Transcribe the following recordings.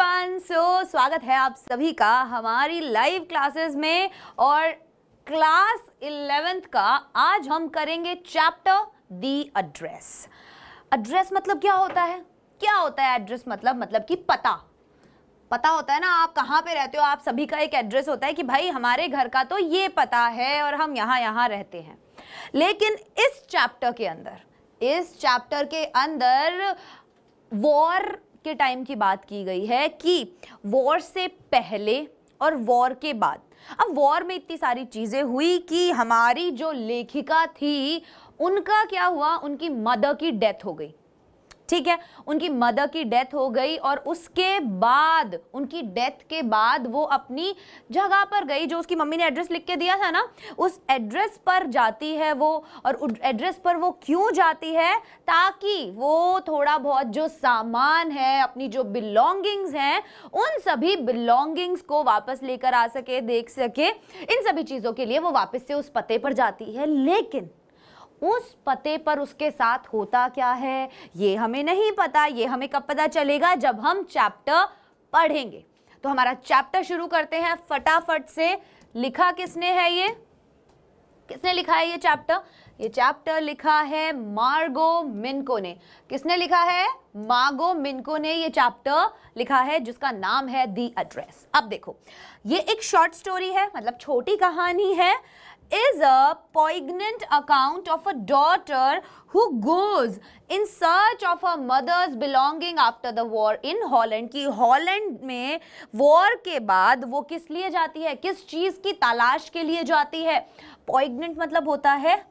Everyone so स्वागत है आप सभी का हमारी लाइव क्लासेस में और क्लास इलेवेंथ का आज हम करेंगे चैप्टर दी एड्रेस एड्रेस मतलब क्या होता है क्या होता है एड्रेस मतलब मतलब कि पता पता होता है ना आप कहाँ पे रहते हो आप सभी का एक एड्रेस होता है कि भाई हमारे घर का तो ये पता है और हम यहाँ यहाँ रहते हैं लेकिन इस चैप्टर के अंदर इस चैप्टर के अंदर वॉर के टाइम की बात की गई है कि वॉर से पहले और वॉर के बाद अब वॉर में इतनी सारी चीज़ें हुई कि हमारी जो लेखिका थी उनका क्या हुआ उनकी मदर की डेथ हो गई ठीक है उनकी मदर की डेथ हो गई और उसके बाद उनकी डेथ के बाद वो अपनी जगह पर गई जो उसकी मम्मी ने एड्रेस लिख के दिया था ना उस एड्रेस पर जाती है वो और एड्रेस पर वो क्यों जाती है ताकि वो थोड़ा बहुत जो सामान है अपनी जो बिलोंगिंग्स हैं उन सभी बिलोंगिंग्स को वापस लेकर आ सके देख सके इन सभी चीज़ों के लिए वो वापस से उस पते पर जाती है लेकिन उस पते पर उसके साथ होता क्या है ये हमें नहीं पता ये हमें कब पता चलेगा जब हम चैप्टर पढ़ेंगे तो हमारा चैप्टर शुरू करते हैं फटाफट से लिखा किसने है ये किसने लिखा है ये चैप्टर ये चैप्टर लिखा है मार्गो मिनको ने किसने लिखा है मार्गो मिनको ने ये चैप्टर लिखा है जिसका नाम है दी एड्रेस अब देखो ये एक शॉर्ट स्टोरी है मतलब छोटी कहानी है is a poignant account of a daughter who goes in search of her mother's belonging after the war in Holland कि Holland में war के बाद वो किस लिए जाती है किस चीज़ की तलाश के लिए जाती है poignant मतलब होता है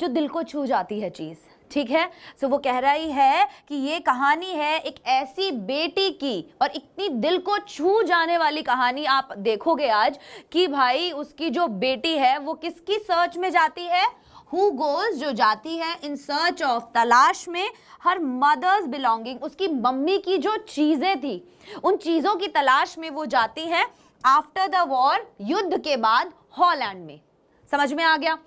जो दिल को छू जाती है चीज़ ठीक है सो so, वो कह रही है कि ये कहानी है एक ऐसी बेटी की और इतनी दिल को छू जाने वाली कहानी आप देखोगे आज कि भाई उसकी जो बेटी है वो किसकी सर्च में जाती है हु गोज जो जाती है इन सर्च ऑफ तलाश में हर मदर्स बिलोंगिंग उसकी मम्मी की जो चीज़ें थी उन चीज़ों की तलाश में वो जाती है आफ्टर द वॉर युद्ध के बाद हॉलैंड में समझ में आ गया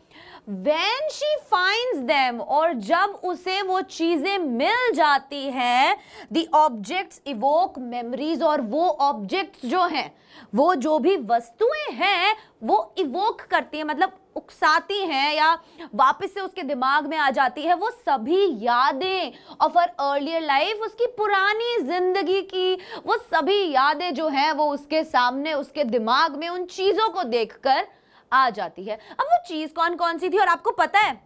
When she finds them, और जब उसे वो चीज़ें मिल जाती हैं दी ऑब्जेक्ट्स इवोक मेमरीज और वो ऑब्जेक्ट्स जो हैं वो जो भी वस्तुएं हैं वो इवोक करती हैं मतलब उकसाती हैं या वापस से उसके दिमाग में आ जाती है वो सभी यादें ऑफ हर अर्लियर लाइफ उसकी पुरानी जिंदगी की वो सभी यादें जो हैं वो उसके सामने उसके दिमाग में उन चीज़ों को देखकर आ जाती है अब वो चीज़ कौन कौन सी थी और आपको पता है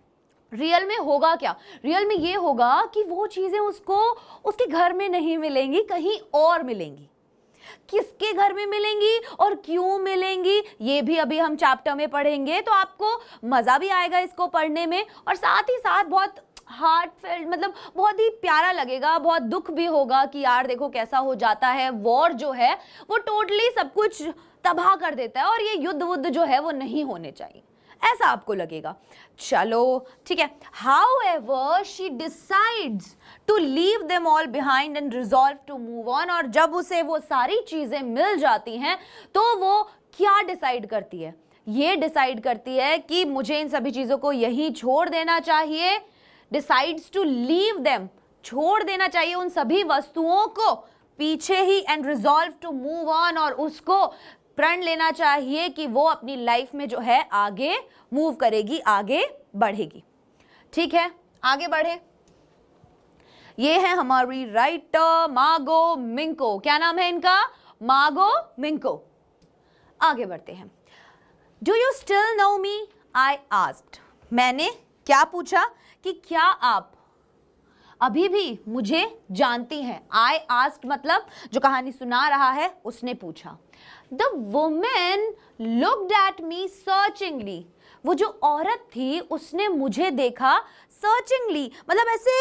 रियल में होगा क्या रियल में ये होगा कि वो चीज़ें उसको उसके घर में नहीं मिलेंगी कहीं और मिलेंगी किसके घर में मिलेंगी और क्यों मिलेंगी ये भी अभी हम चैप्टर में पढ़ेंगे तो आपको मज़ा भी आएगा इसको पढ़ने में और साथ ही साथ बहुत हार्ट फेल्ड मतलब बहुत ही प्यारा लगेगा बहुत दुख भी होगा कि यार देखो कैसा हो जाता है वॉर जो है वो टोटली सब कुछ तबाह कर देता है और ये युद्ध वुद्ध जो है वो नहीं होने चाहिए ऐसा आपको लगेगा चलो ठीक है however she decides to leave them all behind and resolve to move on और जब उसे वो सारी चीज़ें मिल जाती हैं तो वो क्या डिसाइड करती है ये डिसाइड करती है कि मुझे इन सभी चीज़ों को यहीं छोड़ देना चाहिए डिसाइड्स टू लीव देम छोड़ देना चाहिए उन सभी वस्तुओं को पीछे ही and resolve to move on और उसको प्रण लेना चाहिए कि वो अपनी लाइफ में जो है आगे मूव करेगी आगे बढ़ेगी ठीक है आगे बढ़े ये है हमारी राइटर मागो मिंको क्या नाम है इनका मागो मिंको आगे बढ़ते हैं do you still know me I asked मैंने क्या पूछा कि क्या आप अभी भी मुझे जानती हैं आई आस्क मतलब जो कहानी सुना रहा है उसने पूछा the women looked at me searchingly वो जो औरत थी उसने मुझे देखा सर्चिंगली मतलब ऐसे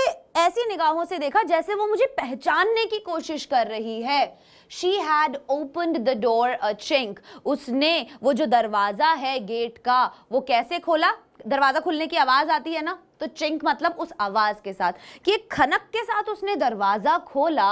ऐसी निगाहों से देखा जैसे वो मुझे पहचानने की कोशिश कर रही है she had open the door a chink उसने वो जो दरवाज़ा है गेट का वो कैसे खोला दरवाज़ा खुलने की आवाज़ आती है ना तो चिंक मतलब उस आवाज़ के साथ कि खनक के साथ उसने दरवाज़ा खोला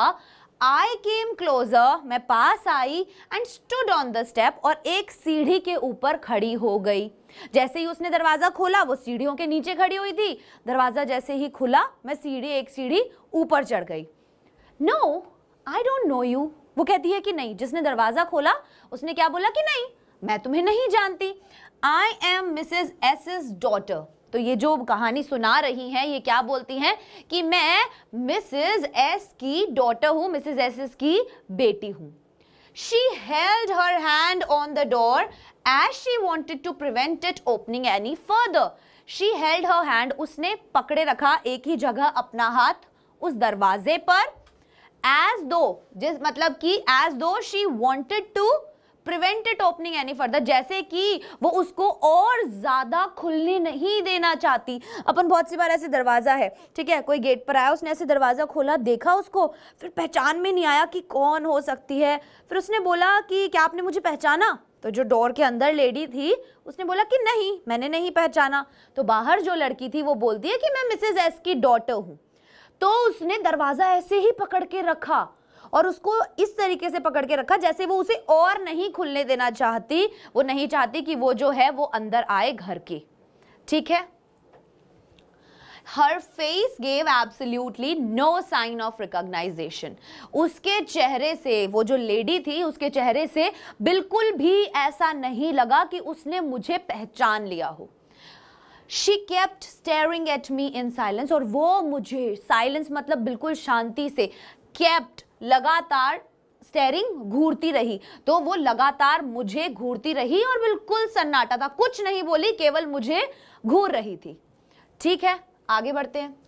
आई केम क्लोजर मैं पास आई and stood on the step और एक सीढ़ी के ऊपर खड़ी हो गई जैसे ही उसने दरवाज़ा खोला वो सीढ़ियों के नीचे खड़ी हुई थी दरवाज़ा जैसे ही खुला मैं सीढ़ी एक सीढ़ी ऊपर चढ़ गई no I don't know you वो कहती है कि नहीं जिसने दरवाज़ा खोला उसने क्या बोला कि नहीं मैं तुम्हें नहीं जानती I am Mrs S S daughter तो ये जो कहानी सुना रही हैं ये क्या बोलती हैं कि मैं मिसेज एस की डॉटर हूं मिसेज एस एस की बेटी हूं she held her hand on the door as she wanted to prevent it opening any further she held her hand उसने पकड़े रखा एक ही जगह अपना हाथ उस दरवाजे पर एज दो जिस मतलब कि as though she wanted to prevent it opening any further जैसे कि वो उसको और ज़्यादा खुलने नहीं देना चाहती अपन बहुत सी बार ऐसे दरवाज़ा है ठीक है कोई गेट पर आया उसने ऐसे दरवाज़ा खोला देखा उसको फिर पहचान में नहीं आया कि कौन हो सकती है फिर उसने बोला कि क्या आपने मुझे पहचाना तो जो डोर के अंदर लेडी थी उसने बोला कि नहीं मैंने नहीं पहचाना तो बाहर जो लड़की थी वो बोलती है कि मैं मिसेज एस की डॉटर हूँ तो उसने दरवाज़ा ऐसे ही पकड़ के रखा और उसको इस तरीके से पकड़ के रखा जैसे वो उसे और नहीं खुलने देना चाहती वो नहीं चाहती कि वो जो है वो अंदर आए घर के ठीक है her face gave absolutely no sign of recognisation उसके चेहरे से वो जो लेडी थी उसके चेहरे से बिल्कुल भी ऐसा नहीं लगा कि उसने मुझे पहचान लिया हो she kept staring at me in silence और वो मुझे साइलेंस मतलब बिल्कुल शांति से केप्ट लगातार स्टेरिंग घूरती रही तो वो लगातार मुझे घूरती रही और बिल्कुल सन्नाटा था कुछ नहीं बोली केवल मुझे घूर रही थी ठीक है आगे बढ़ते हैं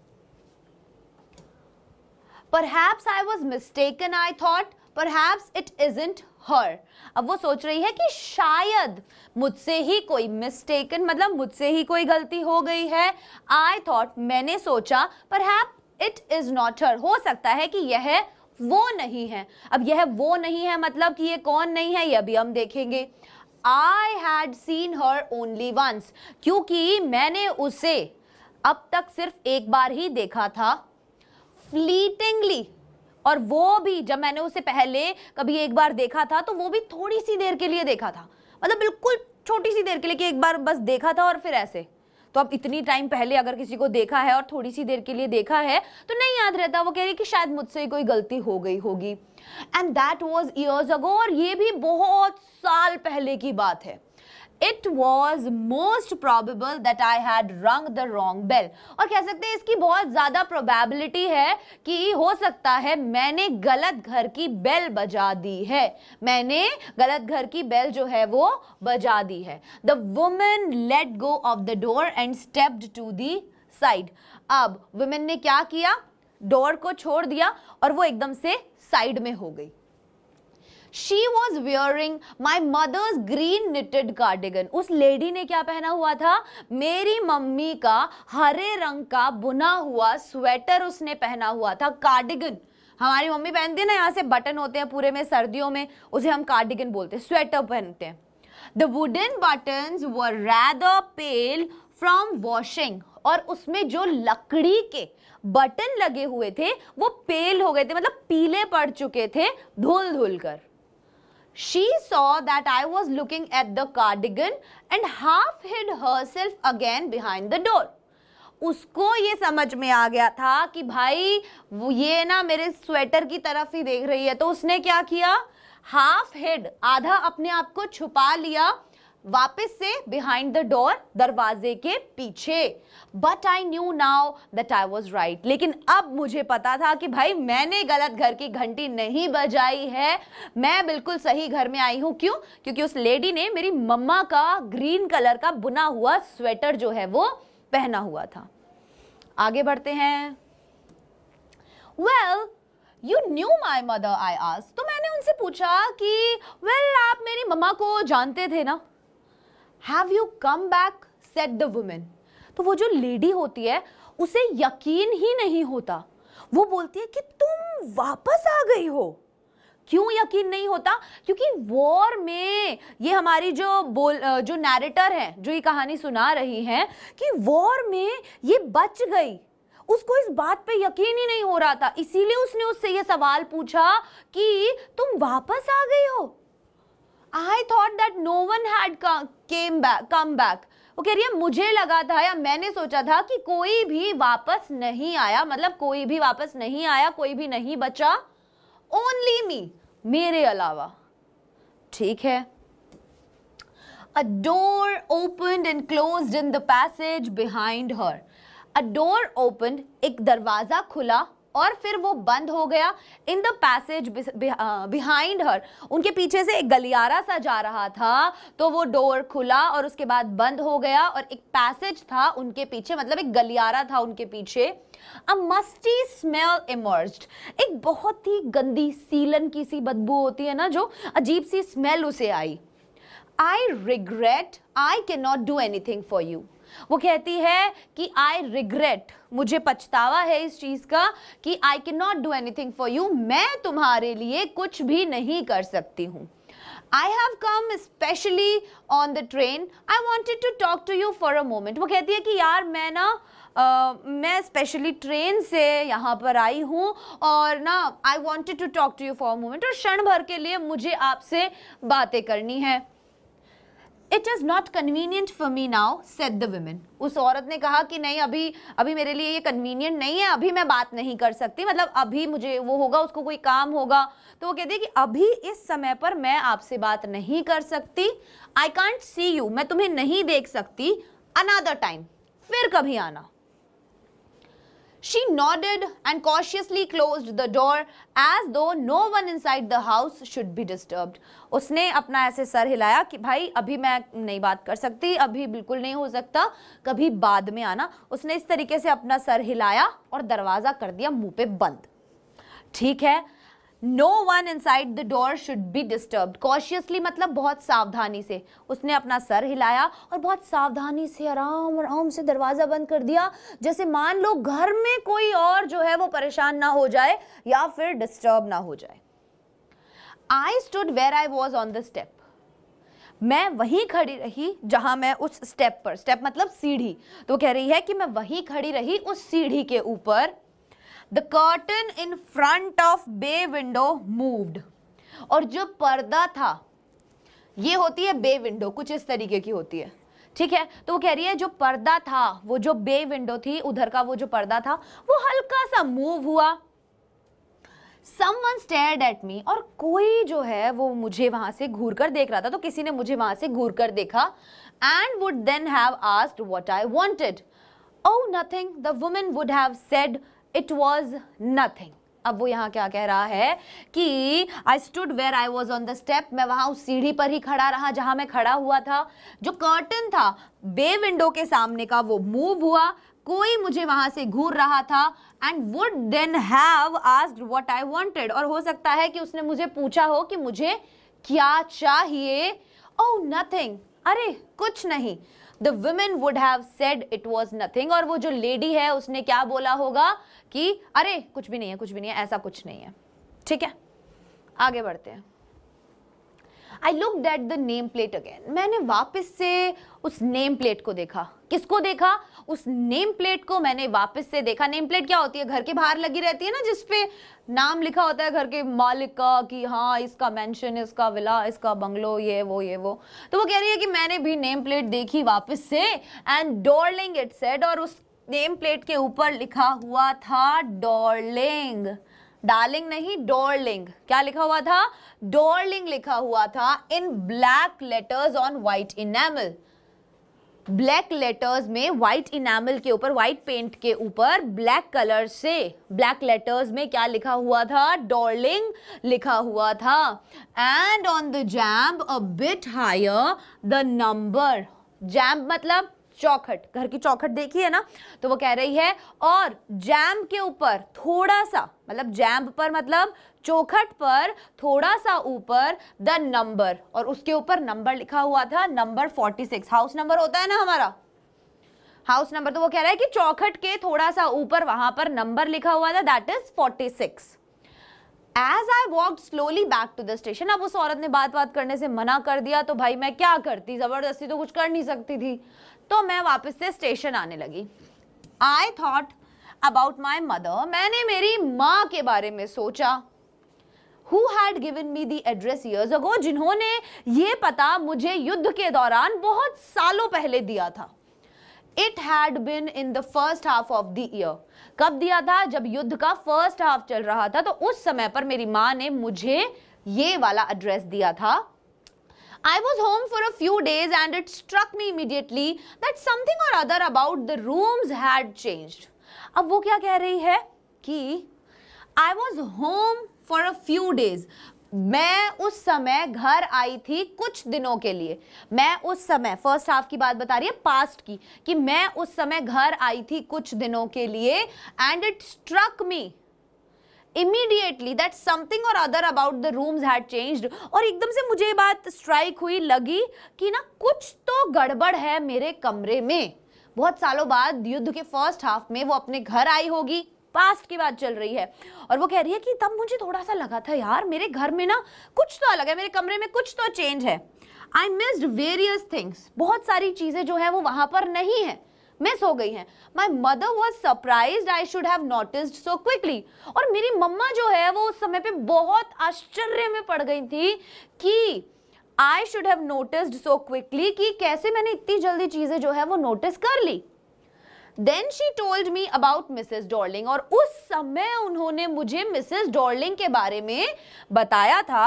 perhaps I was mistaken I thought perhaps it isn't her अब वो सोच रही है कि शायद मुझसे ही कोई मिस्टेकन मतलब मुझसे ही कोई गलती हो गई है आई थॉट मैंने सोचा पर perhaps it is not her हो सकता है कि यह वो नहीं है अब यह वो नहीं है मतलब कि यह कौन नहीं है यह भी हम देखेंगे I had seen her only once क्योंकि मैंने उसे अब तक सिर्फ एक बार ही देखा था फ्लीटिंगली और वो भी जब मैंने उसे पहले कभी एक बार देखा था तो वो भी थोड़ी सी देर के लिए देखा था मतलब बिल्कुल छोटी सी देर के लिए कि एक बार बस देखा था और फिर ऐसे तो अब इतनी टाइम पहले अगर किसी को देखा है और थोड़ी सी देर के लिए देखा है तो नहीं याद रहता वो कह रही कि शायद मुझसे कोई गलती हो गई होगी and that was years ago और ये भी बहुत साल पहले की बात है it was most probable that I had rung the wrong bell और कह सकते हैं इसकी बहुत ज़्यादा प्रोबेबिलिटी है कि हो सकता है मैंने गलत घर की बेल बजा दी है मैंने गलत घर की बेल जो है वो बजा दी है the women let go of the door and stepped to the side अब वुमेन ने क्या किया डोर को छोड़ दिया और वो एकदम से साइड में हो गई she was wearing my mother's green knitted cardigan उस लेडी ने क्या पहना हुआ था मेरी मम्मी का हरे रंग का बुना हुआ स्वेटर उसने पहना हुआ था कार्डिगन हमारी मम्मी पहनती है ना यहाँ से बटन होते हैं पूरे में सर्दियों में उसे हम कार्डिगन बोलते हैं स्वेटर पहनते हैं the wooden button were rather pale from washing और उसमें जो लकड़ी के बटन लगे हुए थे वो पेल हो गए थे मतलब पीले पड़ चुके थे धुल धुल कर She saw that I was looking at the cardigan and half hid herself again behind the door. उसको ये समझ में आ गया था कि भाई वो ये ना मेरे स्वेटर की तरफ ही देख रही है तो उसने क्या किया हाफ हेड आधा अपने आप को छुपा लिया वापस से बिहाइंड द डोर दरवाजे के पीछे but I knew now that I was right लेकिन अब मुझे पता था कि भाई मैंने गलत घर की घंटी नहीं बजाई है मैं बिल्कुल सही घर में आई हूं क्यों क्योंकि उस लेडी ने मेरी मम्मा का ग्रीन कलर का बुना हुआ स्वेटर जो है वो पहना हुआ था आगे बढ़ते हैं well you knew my mother I आज तो मैंने उनसे पूछा कि वेल well, आप मेरी मम्मा को जानते थे ना have you come back said the women तो वो जो लेडी होती है उसे यकीन ही नहीं होता वो बोलती है कि तुम वापस आ गई हो क्यों यकीन नहीं होता क्योंकि वॉर में ये हमारी जो बोल जो नैरेटर है जो ये कहानी सुना रही है कि वॉर में ये बच गई उसको इस बात पे यकीन ही नहीं हो रहा था इसीलिए उसने उससे ये सवाल पूछा कि तुम वापस आ गई हो I thought that no one had came back come back वो कह रही है मुझे लगा था या मैंने सोचा था कि कोई भी वापस नहीं आया मतलब कोई भी वापस नहीं आया कोई भी नहीं बचा ओनली मी मेरे अलावा ठीक है a door open and close in the passage behind her a door open एक दरवाज़ा खुला और फिर वो बंद हो गया in the passage behind her उनके पीछे से एक गलियारा सा जा रहा था तो वो डोर खुला और उसके बाद बंद हो गया और एक पैसेज था उनके पीछे मतलब एक गलियारा था उनके पीछे अ मस्टी स्मेल इमर्ज एक बहुत ही गंदी सीलन की सी बदबू होती है ना जो अजीब सी स्मेल उसे आई I regret I can not do anything for you वो कहती है कि आई रिग्रेट मुझे पछतावा है इस चीज़ का कि I can not do anything for you मैं तुम्हारे लिए कुछ भी नहीं कर सकती हूँ I have come specially on the train I wanted to talk to you for a moment वो कहती है कि यार मैं ना मैं स्पेशली ट्रेन से यहाँ पर आई हूँ और ना I wanted to talk to you for a moment और क्षण भर के लिए मुझे आपसे बातें करनी है it is not convenient for me now said the woman उस औरत ने कहा कि नहीं अभी अभी मेरे लिए ये कन्वीनियंट नहीं है अभी मैं बात नहीं कर सकती मतलब अभी मुझे वो होगा उसको कोई काम होगा तो वो कहती है कि अभी इस समय पर मैं आपसे बात नहीं कर सकती आई कॉन्ट सी यू मैं तुम्हें नहीं देख सकती अनादर टाइम फिर कभी आना She nodded and cautiously closed the door as though no one inside the house should be disturbed. उसने अपना ऐसे सर हिलाया कि भाई अभी मैं नहीं बात कर सकती अभी बिल्कुल नहीं हो सकता कभी बाद में आना उसने इस तरीके से अपना सर हिलाया और दरवाज़ा कर दिया मुंह पे बंद ठीक है no one inside the door should be disturb cautiously मतलब बहुत सावधानी से उसने अपना सर हिलाया और बहुत सावधानी से आराम आराम से दरवाज़ा बंद कर दिया जैसे मान लो घर में कोई और जो है वो परेशान ना हो जाए या फिर डिस्टर्ब ना हो जाए I stood where I was on the step मैं वहीं खड़ी रही जहां मैं उस स्टेप पर स्टेप मतलब सीढ़ी तो कह रही है कि मैं वहीं खड़ी रही उस सीढ़ी के ऊपर the curtain in front of bay window moved और जो पर्दा था ये होती है बे विंडो कुछ इस तरीके की होती है ठीक है तो वो कह रही है जो पर्दा था वो जो बे विंडो थी उधर का वो जो पर्दा था वो हल्का सा मूव हुआ someone stared at me और कोई जो है वो मुझे वहां से घूर कर देख रहा था तो किसी ने मुझे वहां से घूर कर देखा and would then have asked what I wanted oh nothing the woman would have said it was nothing अब वो यहाँ क्या कह रहा है कि I stood where I was on the step मैं वहां उस सीढ़ी पर ही खड़ा रहा जहां मैं खड़ा हुआ था जो कर्टन था बे विंडो के सामने का वो मूव हुआ कोई मुझे वहां से घूर रहा था and would then have asked what I wanted और हो सकता है कि उसने मुझे पूछा हो कि मुझे क्या चाहिए ओ oh, नथिंग अरे कुछ नहीं the woman would have said it was nothing और वो जो लेडी है उसने क्या बोला होगा कि अरे कुछ भी नहीं है कुछ भी नहीं है ऐसा कुछ नहीं है ठीक है आगे बढ़ते हैं I looked at the name plate again मैंने वापस से उस नेम प्लेट को देखा किसको देखा उस नेम प्लेट को मैंने वापस से देखा नेम प्लेट क्या होती है घर के बाहर लगी रहती है ना जिसपे नाम लिखा होता है घर के मालिक का कि हाँ इसका मेंशन इसका विला इसका बंगलो ये वो ये वो तो वो कह रही है कि मैंने भी नेम प्लेट देखी वापस से एंड डॉर्लिंग इट सेड और उस नेम प्लेट के ऊपर लिखा हुआ था डॉर्लिंग डार्लिंग नहीं डोरलिंग क्या लिखा हुआ था डोरलिंग लिखा हुआ था in black letters on white enamel black letters में व्हाइट इनेमल के ऊपर व्हाइट पेंट के ऊपर ब्लैक कलर से ब्लैक लेटर्स में क्या लिखा हुआ था डॉर्लिंग लिखा हुआ था and on the jamb a bit higher the number jamb मतलब चौखट घर की चौखट देखी है ना तो वो कह रही है और जैम के ऊपर थोड़ा सा मतलब जैम पर मतलब चौखट पर थोड़ा सा ऊपर द नंबर और उसके ऊपर नंबर लिखा हुआ था number forty six house number होता है ना हमारा हाउस नंबर तो वो कह रहा है कि चौखट के थोड़ा सा ऊपर वहां पर नंबर लिखा हुआ था that is forty six as I walk slowly back to the station अब उस औरत ने बात बात करने से मना कर दिया तो भाई मैं क्या करती ज़बरदस्ती तो कुछ कर नहीं सकती थी तो मैं वापस से स्टेशन आने लगी I thought about my mother मैंने मेरी माँ के बारे में सोचा who had given me the address years ago जिन्होंने ये पता मुझे युद्ध के दौरान बहुत सालों पहले दिया था it had been in the first half of the year कब दिया था जब युद्ध का फर्स्ट हाफ चल रहा था तो उस समय पर मेरी माँ ने मुझे ये वाला एड्रेस दिया था I was home for a few days and it struck me immediately that something or other about the rooms had changed. अब वो क्या कह रही है कि I was home for a few days मैं उस समय घर आई थी कुछ दिनों के लिए मैं उस समय फर्स्ट हाफ की बात बता रही है पास्ट की कि मैं उस समय घर आई थी कुछ दिनों के लिए and it struck me immediately that something or other about the rooms had changed और एकदम से मुझे ये बात स्ट्राइक हुई लगी कि ना कुछ तो गड़बड़ है मेरे कमरे में बहुत सालों बाद युद्ध के फर्स्ट हाफ में वो अपने घर आई होगी पास्ट की बात चल रही है और वो कह रही है कि तब मुझे थोड़ा सा लगा था यार मेरे घर में ना कुछ तो अलग है मेरे कमरे में कुछ तो चेंज है आई मिस्ड वेरियस थिंग्स बहुत सारी चीज़ें जो है वो वहाँ पर नहीं है मिस हो गई हैं my mother was surprise I should have noticed so quickly और मेरी मम्मा जो है वो उस समय पे बहुत आश्चर्य में पड़ गई थी कि I should have noticed so quickly कि कैसे मैंने इतनी जल्दी चीज़ें जो है वो नोटिस कर ली then she told me about Mrs Dorling और उस समय उन्होंने मुझे मिसेस डॉर्लिंग के बारे में बताया था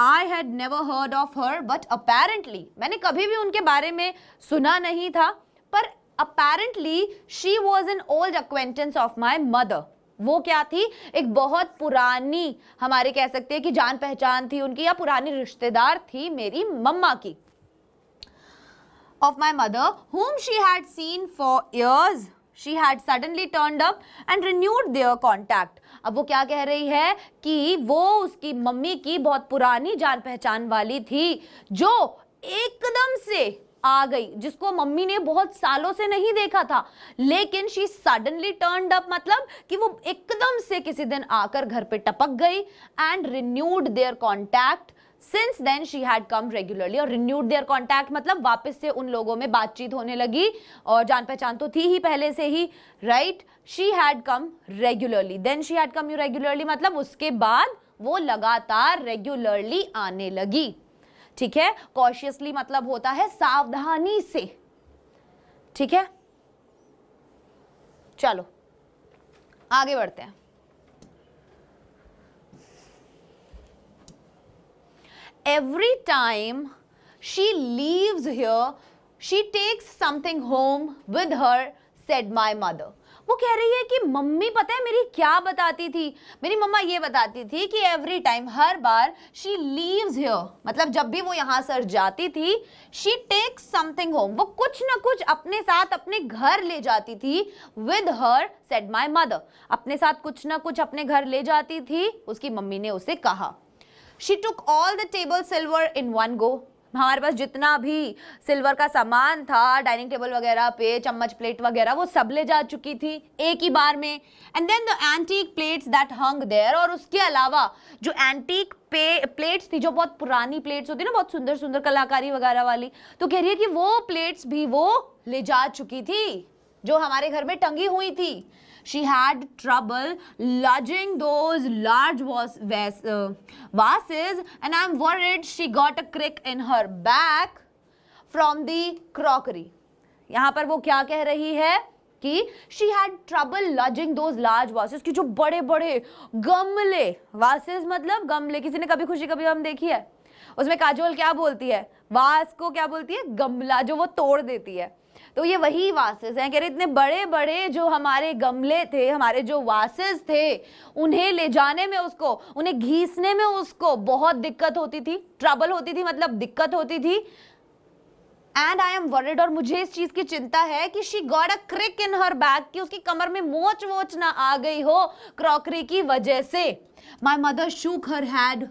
I had never heard of her, but apparently मैंने कभी भी उनके बारे में सुना नहीं था पर apparently she was an old acquaintance of my mother वो क्या थी एक बहुत पुरानी हमारे कह सकते हैं कि जान पहचान थी उनकी या पुरानी रिश्तेदार थी मेरी मम्मा की of my mother whom she had seen for years she had suddenly turned up and renewed their contact अब वो क्या कह रही है कि वो उसकी मम्मी की बहुत पुरानी जान पहचान वाली थी जो एकदम से आ गई जिसको मम्मी ने बहुत सालों से नहीं देखा था लेकिन शी सडनली टर्न अप मतलब कि वो एकदम से किसी दिन आकर घर पे टपक गई and renewed their contact since then she had come regularly और रिन्यूड देयर कॉन्टैक्ट मतलब वापस से उन लोगों में बातचीत होने लगी और जान पहचान तो थी ही पहले से ही right she had come regularly then she had come you regularly मतलब उसके बाद वो लगातार रेगुलरली आने लगी ठीक है कॉशियसली मतलब होता है सावधानी से ठीक है चलो आगे बढ़ते हैं every time she leaves here she takes something home with her said my mother वो कह रही है कि मम्मी पता है मेरी क्या बताती थी मेरी मम्मा ये बताती थी कि एवरी टाइम हर बार शी लीव्स हियर मतलब जब भी वो यहाँ सर जाती थी शी टेक्स समथिंग होम वो कुछ ना कुछ अपने साथ अपने घर ले जाती थी with her said my mother अपने साथ कुछ ना कुछ अपने घर ले जाती थी उसकी मम्मी ने उसे कहा she took all the table silver in one go हमारे पास जितना भी सिल्वर का सामान था डाइनिंग टेबल वगैरह पे चम्मच प्लेट वगैरह वो सब ले जा चुकी थी एक ही बार में and then the antique plates that hung there और उसके अलावा जो एंटीक पे प्लेट्स थी जो बहुत पुरानी प्लेट्स होती ना बहुत सुंदर सुंदर कलाकारी वगैरह वाली तो कह रही है कि वो प्लेट्स भी वो ले जा चुकी थी जो हमारे घर में टंगी हुई थी she had trouble lodging those large vas vas uh, vases and I'm worried she got a crick in her back from the crockery. पर वो क्या कह रही है कि she had trouble lugging those large vases की जो बड़े बड़े गमले वासेस मतलब गमले किसी ने कभी खुशी कभी हम देखी है उसमें काजोल क्या बोलती है वास को क्या बोलती है गमला जो वो तोड़ देती है तो ये वही वासेस हैं कह रहे इतने बड़े बड़े जो हमारे गमले थे हमारे जो वासेस थे उन्हें ले जाने में उसको उन्हें घीसने में उसको बहुत दिक्कत होती थी ट्रबल होती थी मतलब दिक्कत होती थी एंड आई एम वर्ड और मुझे इस चीज की चिंता है कि she got a crick in her back कि उसकी कमर में मोच वोच ना आ गई हो क्रॉकरी की वजह से my mother shook her head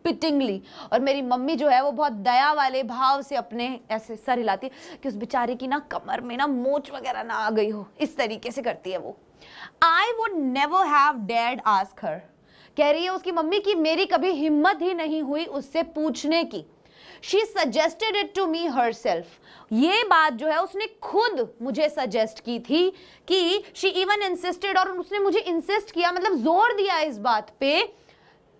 pityingly और मेरी मम्मी जो है वो बहुत दया वाले भाव से अपने ऐसे सर हिलाती कि उस बेचारे की ना कमर में ना मोच वगैरह ना आ गई हो इस तरीके से करती है वो आई वुड नेवर हैव डेड आस्क हर कह रही है उसकी मम्मी की मेरी कभी हिम्मत ही नहीं हुई उससे पूछने की she suggested it to me herself ये बात जो है उसने खुद मुझे सजेस्ट की थी कि शी इवन इंसिस्टेड और उसने मुझे इंसिस्ट किया मतलब जोर दिया इस बात पे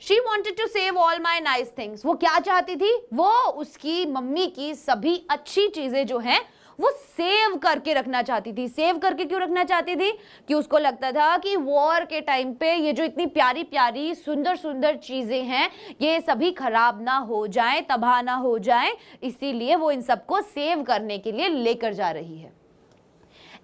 she wanted to save all my nice things वो क्या चाहती थी वो उसकी मम्मी की सभी अच्छी चीजें जो हैं वो सेव करके रखना चाहती थी सेव करके क्यों रखना चाहती थी कि उसको लगता था कि वॉर के टाइम पे ये जो इतनी प्यारी प्यारी सुंदर सुंदर चीज़ें हैं ये सभी खराब ना हो जाए तबाह ना हो जाए इसीलिए वो इन सबको सेव करने के लिए लेकर जा रही है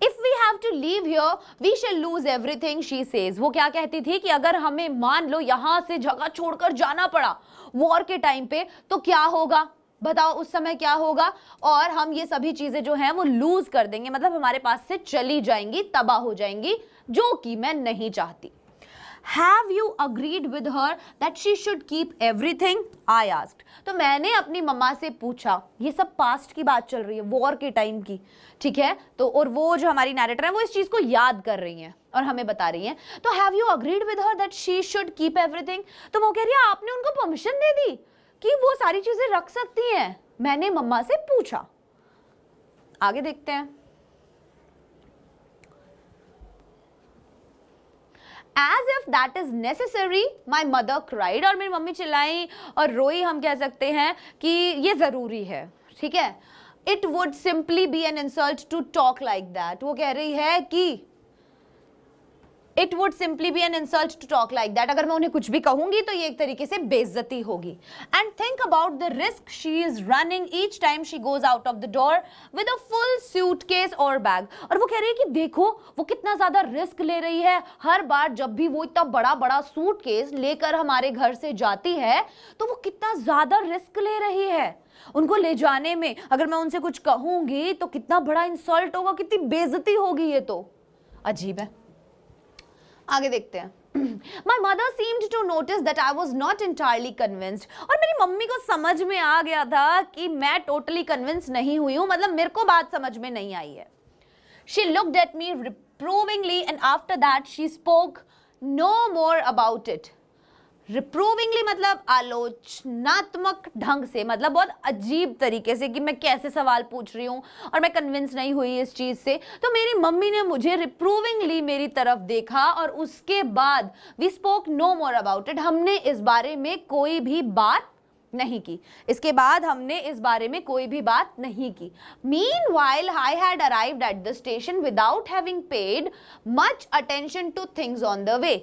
if we have to leave your we shall lose everything she says वो क्या कहती थी कि अगर हमें मान लो यहाँ से जगह छोड़कर जाना पड़ा वॉर के टाइम पे तो क्या होगा बताओ उस समय क्या होगा और हम ये सभी चीज़ें जो हैं वो लूज़ कर देंगे मतलब हमारे पास से चली जाएंगी तबाह हो जाएंगी जो कि मैं नहीं चाहती have you agreed with her that she should keep everything I asked तो मैंने अपनी मम्मा से पूछा ये सब पास्ट की बात चल रही है वॉर के टाइम की ठीक है तो और वो जो हमारी नैरेटर है वो इस चीज़ को याद कर रही हैं और हमें बता रही हैं तो have you agreed with her that she should keep everything तो वो कह रही है आपने उनको परमिशन दे दी कि वो सारी चीज़ें रख सकती हैं मैंने मम्मा से पूछा आगे देखते हैं as if that is necessary my mother cried और मेरी मम्मी चिल्लाई और रोई हम कह सकते हैं कि ये ज़रूरी है ठीक है it would simply be an insult to talk like that वो कह रही है कि it would simply be an insult to talk like that अगर मैं उन्हें कुछ भी कहूंगी तो ये एक तरीके से बेजती होगी and think about the risk she is running each time she goes out of the door with a full suitcase और बैग और वो कह रही है कि देखो वो कितना ज़्यादा रिस्क ले रही है हर बार जब भी वो इतना बड़ा बड़ा सूट केस लेकर हमारे घर से जाती है तो वो कितना ज़्यादा रिस्क ले रही है उनको ले जाने में अगर मैं उनसे कुछ कहूंगी तो कितना बड़ा इंसल्ट होगा कितनी बेजती होगी ये तो अजीब है आगे देखते हैं my mother seemed to notice that I was not entirely convinced और मेरी मम्मी को समझ में आ गया था कि मैं टोटली कन्विंस नहीं हुई हूं मतलब मेरे को बात समझ में नहीं आई है she looked at me reprovingly and after that she spoke no more about it reprovingly मतलब आलोचनात्मक ढंग से मतलब बहुत अजीब तरीके से कि मैं कैसे सवाल पूछ रही हूँ और मैं कन्विंस नहीं हुई इस चीज़ से तो मेरी मम्मी ने मुझे रिप्रूविंगली मेरी तरफ देखा और उसके बाद we spoke no more about it हमने इस बारे में कोई भी बात नहीं की इसके बाद हमने इस बारे में कोई भी बात नहीं की meanwhile I had arrived at the station without having paid much attention to things on the way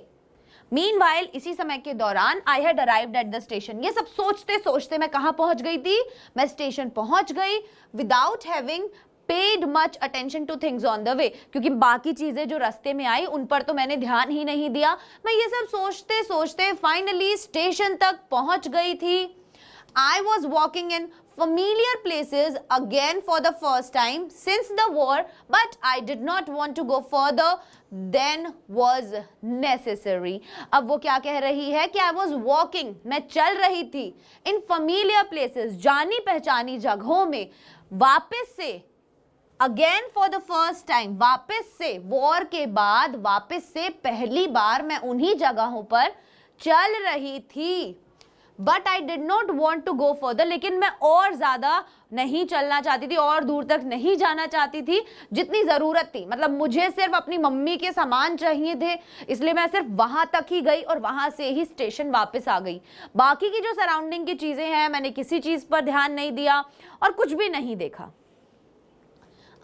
mean इसी समय के दौरान आई हैड अराइव्ड एट द स्टेशन ये सब सोचते सोचते मैं कहाँ पहुंच गई थी मैं स्टेशन पहुंच गई without having paid much attention to things on the way क्योंकि बाकी चीज़ें जो रास्ते में आई उन पर तो मैंने ध्यान ही नहीं दिया मैं ये सब सोचते सोचते फाइनली स्टेशन तक पहुंच गई थी I was walking in familiar places again for the first time since the war but I did not want to go further then was necessary. ab wo kya keh rahi hai ki I was walking, main chal rahi thi in familiar places, jani pehchani jagahon mein wapas se again for the first time वापस से war के बाद वापस से पहली बार मैं उन्हीं जगहों पर चल रही थी but I did not want to go further लेकिन मैं और ज़्यादा नहीं चलना चाहती थी और दूर तक नहीं जाना चाहती थी जितनी ज़रूरत थी मतलब मुझे सिर्फ अपनी मम्मी के सामान चाहिए थे इसलिए मैं सिर्फ वहाँ तक ही गई और वहाँ से ही स्टेशन वापस आ गई बाकी की जो सराउंडिंग की चीज़ें हैं मैंने किसी चीज़ पर ध्यान नहीं दिया और कुछ भी नहीं देखा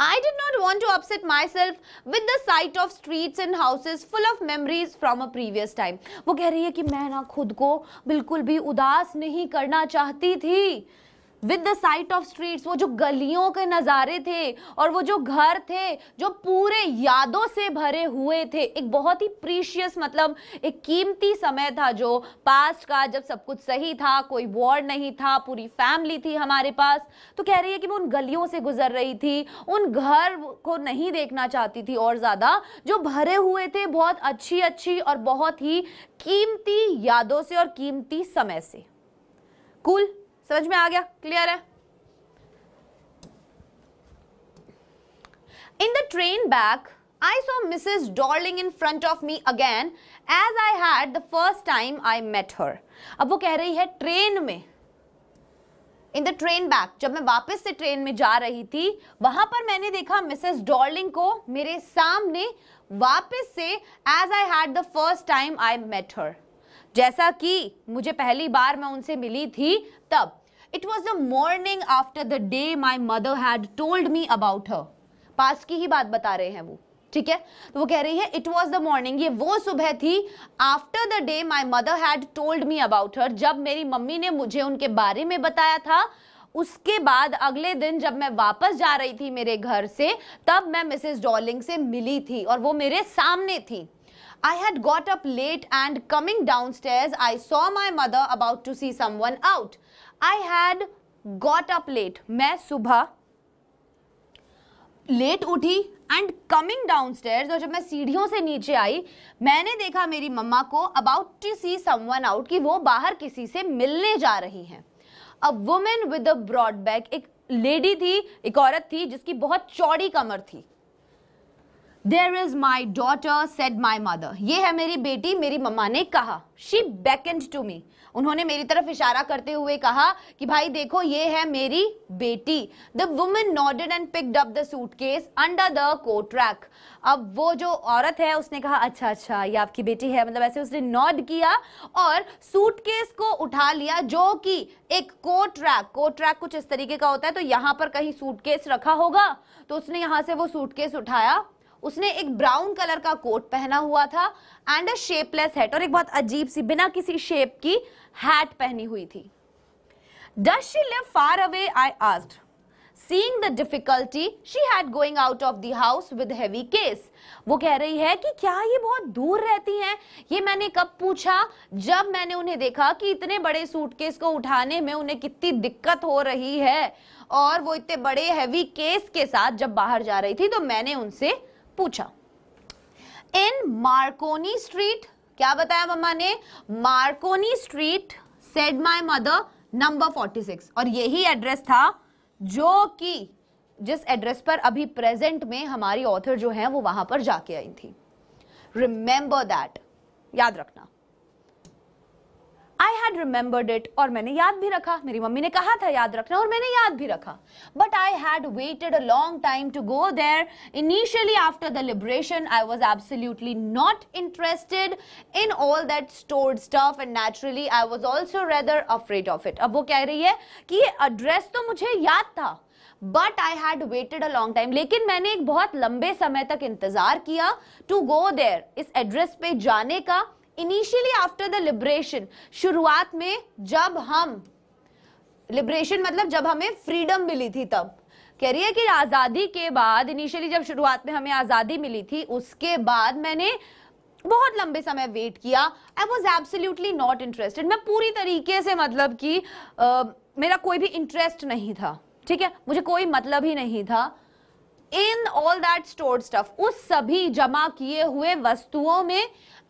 I did not want to upset myself with the sight of streets and houses full of memories from a previous time. वो कह रही है कि मैं ना खुद को बिल्कुल भी उदास नहीं करना चाहती थी with the sight of streets वो जो गलियों के नज़ारे थे और वो जो घर थे जो पूरे यादों से भरे हुए थे एक बहुत ही प्रीशियस मतलब एक कीमती समय था जो पास्ट का जब सब कुछ सही था कोई वॉर नहीं था पूरी फैमिली थी हमारे पास तो कह रही है कि वो उन गलियों से गुजर रही थी उन घर को नहीं देखना चाहती थी और ज़्यादा जो भरे हुए थे बहुत अच्छी अच्छी और बहुत ही कीमती यादों से और कीमती समय से कुल cool? समझ में आ गया क्लियर है in the train back I saw Mrs Dorling in front of me again as I had the first time I met her अब वो कह रही है ट्रेन में इन द ट्रेन बैक जब मैं वापस से ट्रेन में जा रही थी वहां पर मैंने देखा मिसेस डॉर्लिंग को मेरे सामने वापस से as I had the first time I met her जैसा कि मुझे पहली बार मैं उनसे मिली थी तब it was the morning after the day my mother had told me about her पास की ही बात बता रहे हैं वो ठीक है तो वो कह रही है इट वॉज द मॉर्निंग ये वो सुबह थी after the day my mother had told me about her जब मेरी मम्मी ने मुझे उनके बारे में बताया था उसके बाद अगले दिन जब मैं वापस जा रही थी मेरे घर से तब मैं मिसेस डॉलिंग से मिली थी और वो मेरे सामने थी I had got up late and coming downstairs, I saw my mother about to see someone out. I had got up late मैं सुबह लेट उठी एंड कमिंग डाउन स्टेयर और जब मैं सीढ़ियों से नीचे आई मैंने देखा मेरी मम्मा को about to see someone out कि वो बाहर किसी से मिलने जा रही हैं a woman with a broad back एक लेडी थी एक औरत थी जिसकी बहुत चौड़ी कमर थी there is my daughter said my mother ये है मेरी बेटी मेरी मम्मा ने कहा शी बैकेंड टू मी उन्होंने मेरी तरफ इशारा करते हुए कहा कि भाई देखो ये है मेरी बेटी the woman nodded and picked up the suitcase under the coat rack अब वो जो औरत है उसने कहा अच्छा अच्छा ये आपकी बेटी है मतलब ऐसे उसने नॉड किया और सूटकेस को उठा लिया जो कि एक कोट रैक कोट रैक कुछ इस तरीके का होता है तो यहाँ पर कहीं सूटकेस रखा होगा तो उसने यहाँ से वो सूटकेस उठाया उसने एक ब्राउन कलर का कोट पहना हुआ था एंड अ शेपलेस हैट और एक बहुत अजीब सी बिना किसी शेप की हैट पहनी हुई थी does she live far away I asked Seeing the difficulty she had going out of the house with heavy case, वो कह रही है कि क्या ये बहुत दूर रहती हैं ये मैंने कब पूछा जब मैंने उन्हें देखा कि इतने बड़े सूटकेस को उठाने में उन्हें कितनी दिक्कत हो रही है और वो इतने बड़े हैवी केस के साथ जब बाहर जा रही थी तो मैंने उनसे पूछा इन मार्कोनी स्ट्रीट क्या बताया मम्मा ने Marconi street said my mother number 46 और यही एड्रेस था जो कि जिस एड्रेस पर अभी प्रेजेंट में हमारी ऑथर जो है वो वहां पर जाके आई थी रिमेंबर दैट याद रखना आई हैड रिमेंबर्ड इट और मैंने याद भी रखा मेरी मम्मी ने कहा था याद रखना और मैंने याद भी रखा but I had waited a long time to go there initially after the liberation I was absolutely not interested in all that stored stuff and naturally I was also rather afraid of it अब वो कह रही है कि ये address तो मुझे याद था but I had waited a long time लेकिन मैंने एक बहुत लंबे समय तक इंतजार किया टू गो देयर इस एड्रेस पे जाने का इनिशियली आफ्टर द लिबरेशन शुरुआत में जब हम लिबरेशन मतलब जब हमें फ्रीडम मिली थी तब कह रही है कि आज़ादी के बाद इनिशियली जब शुरुआत में हमें आज़ादी मिली थी उसके बाद मैंने बहुत लंबे समय वेट किया I was absolutely not interested मैं पूरी तरीके से मतलब कि uh, मेरा कोई भी इंटरेस्ट नहीं था ठीक है मुझे कोई मतलब ही नहीं था in all that store stuff उस सभी जमा किए हुए वस्तुओं में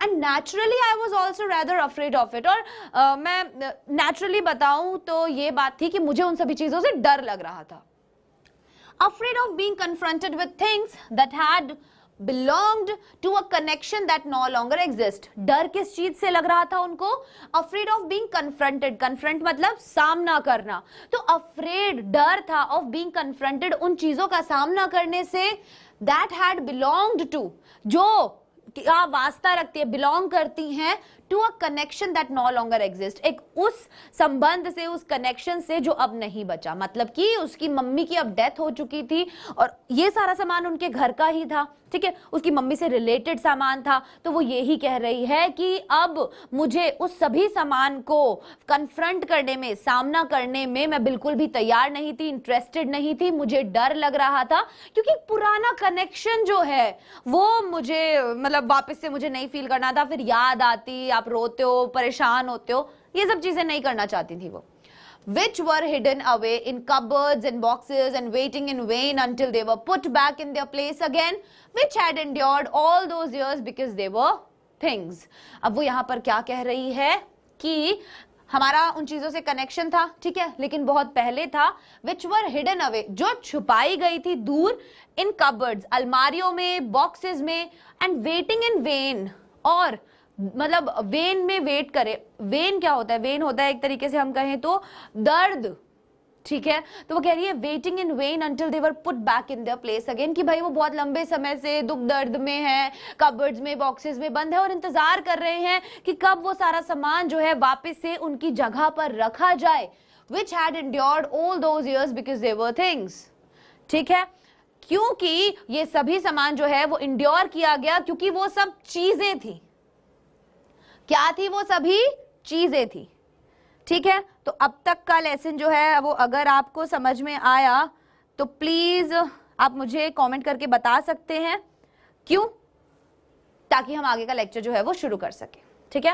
and naturally I was also rather afraid of it और uh, मैं नेचुरली uh, बताऊं तो ये बात थी कि मुझे उन सभी चीज़ों से डर लग रहा था afraid of being confronted with things that had belonged to a connection that no longer exist डर किस चीज से लग रहा था उनको afraid of being confronted confront मतलब सामना करना तो अफ्रेड डर था ऑफ बींग कन्फ्रंटेड उन चीजों का सामना करने say that had belonged to जो वास्ता रखती है बिलोंग करती है to a connection that no longer exist एक उस संबंध से उस कनेक्शन से जो अब नहीं बचा मतलब कि उसकी मम्मी की अब डेथ हो चुकी थी और ये सारा सामान उनके घर का ही था ठीक है उसकी मम्मी से रिलेटेड सामान था तो वो यही कह रही है कि अब मुझे उस सभी सामान को कन्फ्रंट करने में सामना करने में मैं बिल्कुल भी तैयार नहीं थी इंटरेस्टेड नहीं थी मुझे डर लग रहा था क्योंकि पुराना कनेक्शन जो है वो मुझे मतलब वापस से मुझे नहीं फील करना था फिर याद आती आप रोते हो परेशान होते हो ये सब चीजें नहीं करना चाहती थी वो which were hidden away in cupboard in boxes and waiting in vain until they were put back in their place again which had end all those years because they were things अब वो यहां पर क्या कह रही है कि हमारा उन चीजों से कनेक्शन था ठीक है लेकिन बहुत पहले था विच वर हिडन अवे जो छुपाई गई थी दूर इन कबर्ड्स अलमारियों में बॉक्सेस में एंड वेटिंग इन वेन और मतलब वेन में वेट करे वेन क्या होता है वेन होता है एक तरीके से हम कहें तो दर्द ठीक है तो वो कह रही है waiting in vain until they were put back in the place again कि भाई वो बहुत लंबे समय से दुख दर्द में है कबर्ड्स में बॉक्सेस में बंद है और इंतजार कर रहे हैं कि कब वो सारा सामान जो है वापस से उनकी जगह पर रखा जाए which had endured all those years because they were things ठीक है क्योंकि ये सभी सामान जो है वो इंड्योर किया गया क्योंकि वो सब चीजें थी क्या थी वो सभी चीजें थी ठीक है तो अब तक का लेसन जो है वो अगर आपको समझ में आया तो प्लीज आप मुझे कमेंट करके बता सकते हैं क्यों ताकि हम आगे का लेक्चर जो है वो शुरू कर सके ठीक है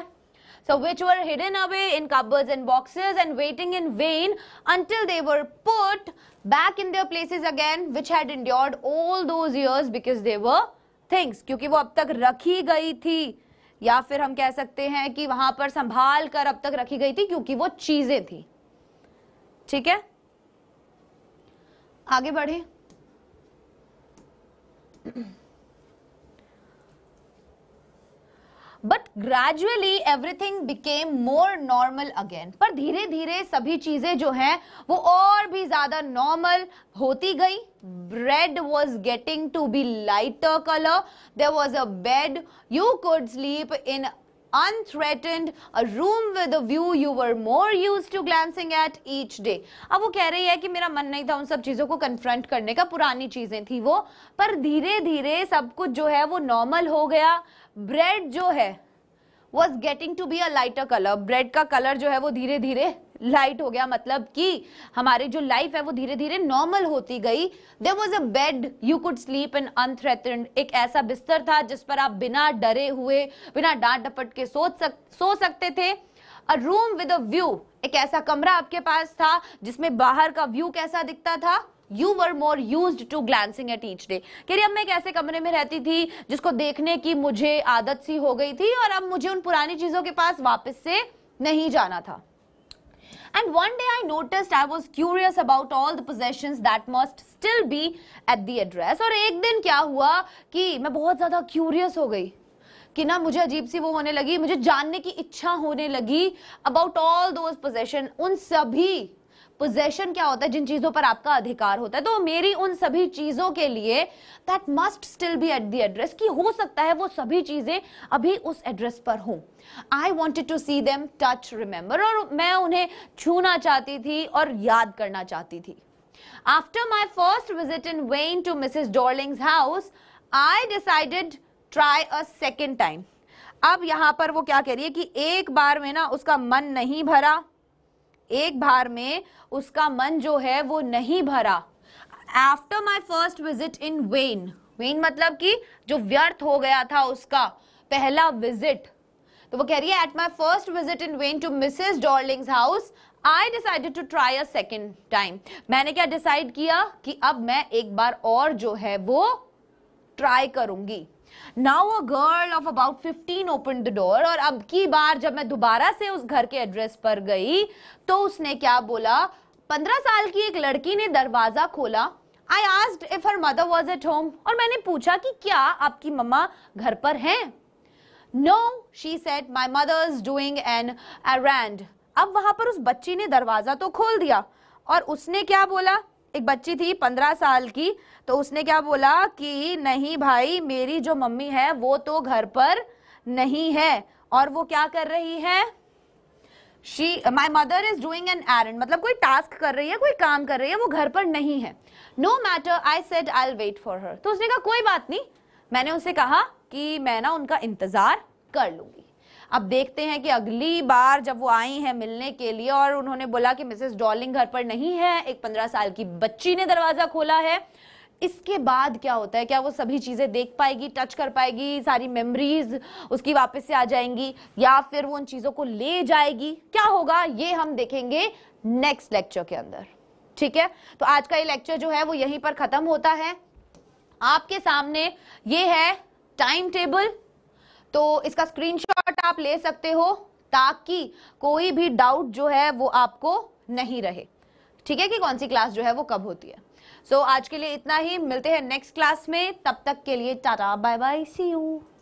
so which were hidden away in cupboards and boxes and waiting in vain until they were put back in their places again which had end all those things क्योंकि वो अब तक रखी गई थी या फिर हम कह सकते हैं कि वहां पर संभाल कर अब तक रखी गई थी क्योंकि वो चीजें थी ठीक है आगे बढ़े but gradually everything became more normal again पर धीरे धीरे सभी चीज़ें जो हैं वो और भी ज़्यादा नॉर्मल होती गई bread was getting to be lighter color there was a bed you could sleep in unthreatened a room with a view you were more used to glancing at each day अब वो कह रही है कि मेरा मन नहीं था उन सब चीज़ों को कन्फ्रंट करने का पुरानी चीज़ें थी वो पर धीरे धीरे सब कुछ जो है वो नॉर्मल हो गया ब्रेड जो है was getting to be a lighter colour bread का कलर जो है वो धीरे धीरे लाइट हो गया मतलब कि हमारी जो लाइफ है वो धीरे धीरे नॉर्मल होती गई there was a bed you could sleep in unthreatened एक ऐसा बिस्तर था जिस पर आप बिना डरे हुए बिना डांट डपट के सो सक सो सकते थे a room with a view एक ऐसा कमरा आपके पास था जिसमें बाहर का व्यू कैसा दिखता था you were more used to glancing at each day कह रही अब मैं एक ऐसे कमरे में रहती थी जिसको देखने की मुझे आदत सी हो गई थी और अब मुझे उन पुरानी चीजों के पास वापस से नहीं जाना था And one day I noticed I was curious about all the possessions that must still be at the address. और एक दिन क्या हुआ कि मैं बहुत ज़्यादा curious हो गई कि ना मुझे अजीब सी वो होने लगी मुझे जानने की इच्छा होने लगी अबाउट ऑल दोज पोजेशन उन सभी पोजेशन क्या होता है जिन चीजों पर आपका अधिकार होता है तो मेरी उन सभी चीजों के लिए that must still be at the address कि हो सकता है वो सभी चीजें अभी उस एड्रेस पर हो I wanted to see them touch remember और मैं उन्हें छूना चाहती थी और याद करना चाहती थी after my first visit in vain to Mrs Darling house I decided try a second time अब यहाँ पर वो क्या कह रही है कि एक बार में ना उसका मन नहीं भरा एक बार में उसका मन जो है वो नहीं भरा after my first visit in vain vain मतलब कि जो व्यर्थ हो गया था उसका पहला विजिट तो वो कह रही है at my first visit in vain to Mrs Darling's house I decided to try a second time मैंने क्या डिसाइड किया कि अब मैं एक बार और जो है वो ट्राई करूंगी now a girl of about 15 open the door और अब की बार जब मैं दोबारा से उस घर के एड्रेस पर गई तो उसने क्या बोला 15 साल की एक लड़की ने दरवाज़ा खोला I asked if her mother was at home और मैंने पूछा कि क्या आपकी मम्मा घर पर हैं no she said my is doing an errand अब वहां पर उस बच्ची ने दरवाज़ा तो खोल दिया और उसने क्या बोला एक बच्ची थी पंद्रह साल की तो उसने क्या बोला कि नहीं भाई मेरी जो मम्मी है वो तो घर पर नहीं है और वो क्या कर रही है she my mother is doing an er मतलब कोई टास्क कर रही है कोई काम कर रही है वो घर पर नहीं है no matter I said I wait for her तो उसने कहा कोई बात नहीं मैंने उसे कहा कि मैं ना उनका इंतजार कर लूंगी अब देखते हैं कि अगली बार जब वो आई हैं मिलने के लिए और उन्होंने बोला कि मिसेस डॉलिंग घर पर नहीं है एक पंद्रह साल की बच्ची ने दरवाज़ा खोला है इसके बाद क्या होता है क्या वो सभी चीज़ें देख पाएगी टच कर पाएगी सारी मेमोरीज उसकी वापस से आ जाएंगी या फिर वो उन चीज़ों को ले जाएगी क्या होगा ये हम देखेंगे नेक्स्ट लेक्चर के अंदर ठीक है तो आज का ये लेक्चर जो है वो यहीं पर ख़त्म होता है आपके सामने ये है टाइम टेबल तो इसका स्क्रीनशॉट आप ले सकते हो ताकि कोई भी डाउट जो है वो आपको नहीं रहे ठीक है कि कौन सी क्लास जो है वो कब होती है सो so, आज के लिए इतना ही मिलते हैं नेक्स्ट क्लास में तब तक के लिए tata bye bye see you